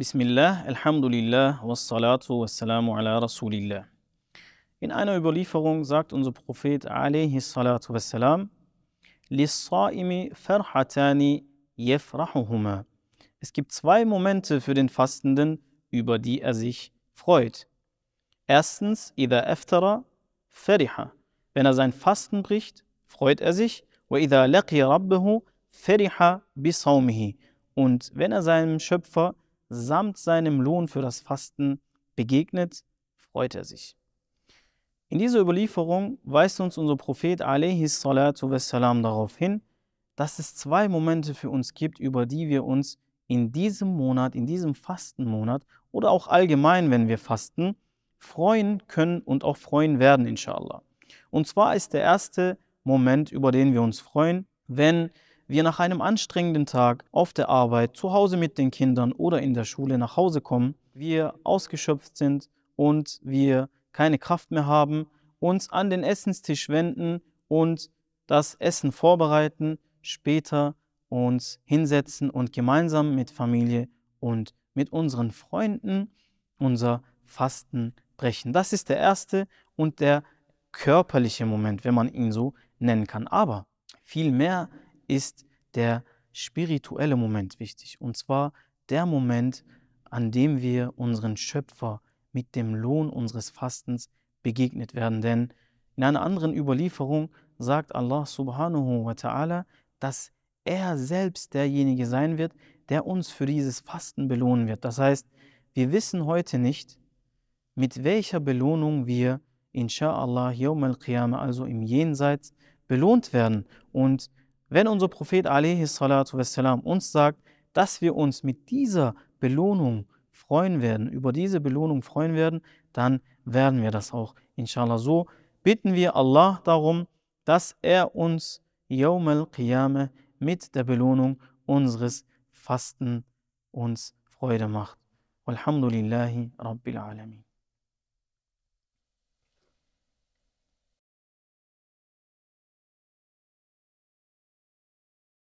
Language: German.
Bismillah, Alhamdulillah, wassalatu wassalamu ala Rasulillah. In einer Überlieferung sagt unser Prophet alayhi salatu wassalam, Lissaimi farhatani yefrahuhuma. Es gibt zwei Momente für den Fastenden, über die er sich freut. Erstens, idha aftara fariha. Wenn er sein Fasten bricht, freut er sich. Wa idha laqiya rabbahu fariha Und wenn er seinem Schöpfer samt seinem Lohn für das Fasten begegnet, freut er sich. In dieser Überlieferung weist uns unser Prophet wassalam, darauf hin, dass es zwei Momente für uns gibt, über die wir uns in diesem Monat, in diesem Fastenmonat oder auch allgemein, wenn wir fasten, freuen können und auch freuen werden, inshallah. Und zwar ist der erste Moment, über den wir uns freuen, wenn wir wir nach einem anstrengenden Tag auf der Arbeit, zu Hause mit den Kindern oder in der Schule nach Hause kommen, wir ausgeschöpft sind und wir keine Kraft mehr haben, uns an den Essenstisch wenden und das Essen vorbereiten, später uns hinsetzen und gemeinsam mit Familie und mit unseren Freunden unser Fasten brechen. Das ist der erste und der körperliche Moment, wenn man ihn so nennen kann. Aber viel mehr ist der spirituelle Moment wichtig. Und zwar der Moment, an dem wir unseren Schöpfer mit dem Lohn unseres Fastens begegnet werden. Denn in einer anderen Überlieferung sagt Allah subhanahu wa ta'ala, dass er selbst derjenige sein wird, der uns für dieses Fasten belohnen wird. Das heißt, wir wissen heute nicht, mit welcher Belohnung wir, insha'Allah, Yawm al-Qiyamah, also im Jenseits, belohnt werden. Und wenn unser Prophet wassalam, uns sagt, dass wir uns mit dieser Belohnung freuen werden, über diese Belohnung freuen werden, dann werden wir das auch. Inshallah, so bitten wir Allah darum, dass er uns Yawm al-Qiyamah mit der Belohnung unseres Fasten uns Freude macht. Walhamdulillahi Rabbil Alamin.